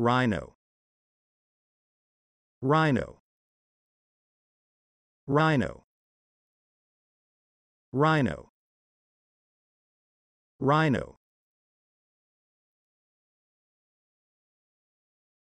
Rhino. Rhino. Rhino. Rhino. Rhino.